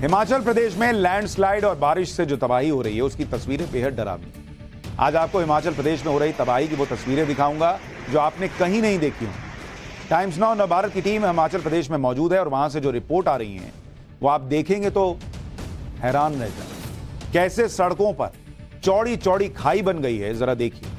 हिमाचल प्रदेश में लैंडस्लाइड और बारिश से जो तबाही हो रही है उसकी तस्वीरें बेहद डरावनी आज आपको हिमाचल प्रदेश में हो रही तबाही की वो तस्वीरें दिखाऊंगा जो आपने कहीं नहीं देखी हों टाइम्स नाउ नव भारत की टीम हिमाचल प्रदेश में मौजूद है और वहां से जो रिपोर्ट आ रही है वो आप देखेंगे तो हैरान रह जाए कैसे सड़कों पर चौड़ी चौड़ी खाई बन गई है जरा देखिए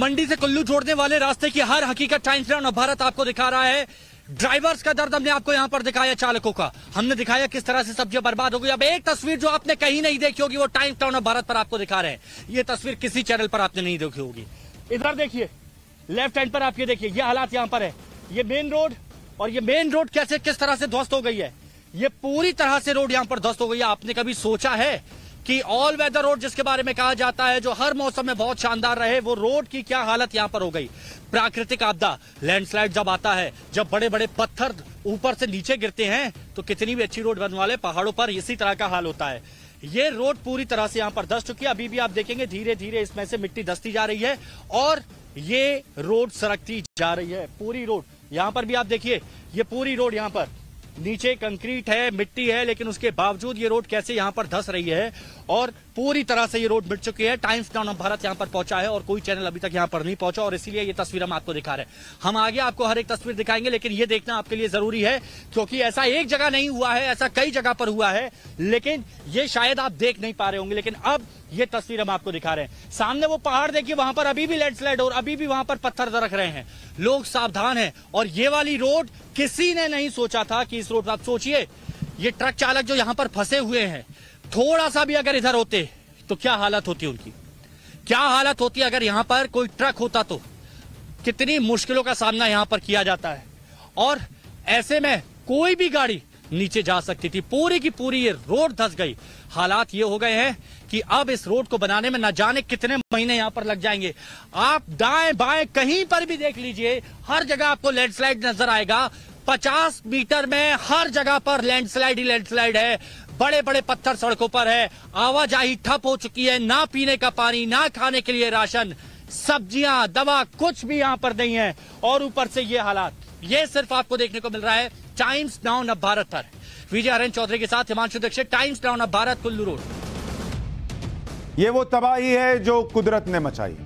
मंडी से कुल्लू जोड़ने वाले रास्ते की हर हकीकत टाइम्स नाउ नव भारत आपको दिखा रहा है ड्राइवर्स का दर्द हमने आपको यहाँ पर दिखाया चालकों का हमने दिखाया किस तरह से सब्जियां बर्बाद हो गई अब एक तस्वीर जो आपने कहीं नहीं देखी होगी वो टाइम टाउन ऑफ भारत पर आपको दिखा रहे हैं ये तस्वीर किसी चैनल पर आपने नहीं देखी होगी इधर देखिए लेफ्ट हैंड पर आप ये देखिए ये हालात यहाँ पर है ये मेन रोड और ये मेन रोड कैसे किस तरह से ध्वस्त हो गई है ये पूरी तरह से रोड यहाँ पर ध्वस्त हो गई है आपने कभी सोचा है कि ऑल वेदर रोड जिसके बारे में कहा जाता है जो हर मौसम में बहुत शानदार रहे वो रोड की क्या हालत यहाँ पर हो गई प्राकृतिक आपदा लैंडस्लाइड जब आता है जब बड़े बड़े पत्थर ऊपर से नीचे गिरते हैं तो कितनी भी अच्छी रोड बनने वाले पहाड़ों पर इसी तरह का हाल होता है ये रोड पूरी तरह से यहाँ पर धस चुकी है अभी भी आप देखेंगे धीरे धीरे इसमें से मिट्टी धसती जा रही है और ये रोड सरकती जा रही है पूरी रोड यहाँ पर भी आप देखिए ये पूरी रोड यहाँ पर नीचे कंक्रीट है मिट्टी है लेकिन उसके बावजूद ये रोड कैसे यहाँ पर धस रही है और पूरी तरह से ये रोड मिट चुकी है टाइम्स डाउन ऑफ भारत यहाँ पर पहुंचा है और कोई चैनल अभी तक यहाँ पर नहीं पहुंचा और इसीलिए ये तस्वीर हम आपको दिखा रहे हैं हम आगे आपको हर एक तस्वीर दिखाएंगे लेकिन ये देखना आपके लिए जरूरी है क्योंकि ऐसा एक जगह नहीं हुआ है ऐसा कई जगह पर हुआ है लेकिन ये शायद आप देख नहीं पा रहे होंगे लेकिन अब ये तस्वीर हम आपको दिखा रहे हैं सामने वो पहाड़ देखिए वहां पर अभी भी लैंडस्लाइड और अभी भी वहां पर पत्थर दरक रहे हैं लोग सावधान हैं और ये वाली रोड किसी ने नहीं सोचा था कि इस रोड पर आप सोचिए ये ट्रक चालक जो यहाँ पर फंसे हुए हैं थोड़ा सा भी अगर इधर होते तो क्या हालत होती उनकी क्या हालत होती अगर यहाँ पर कोई ट्रक होता तो कितनी मुश्किलों का सामना यहाँ पर किया जाता है और ऐसे में कोई भी गाड़ी नीचे जा सकती थी पूरी की पूरी ये रोड धस गई हालात ये हो गए हैं कि अब इस रोड को बनाने में न जाने कितने महीने यहाँ पर लग जाएंगे आप दाएं बाएं कहीं पर भी देख लीजिए हर जगह आपको लैंडस्लाइड नजर आएगा पचास मीटर में हर जगह पर लैंडस्लाइड ही लैंडस्लाइड है बड़े बड़े पत्थर सड़कों पर है आवाजाही ठप हो चुकी है ना पीने का पानी ना खाने के लिए राशन सब्जियां दवा कुछ भी यहाँ पर नहीं है और ऊपर से ये हालात ये सिर्फ आपको देखने को मिल रहा है टाइम्स डाउन अब भारत पर विजय आर्यन चौधरी के साथ हिमांशु दीक्षित टाइम्स डाउन अब भारत कुल्लू रोड ये वो तबाही है जो कुदरत ने मचाई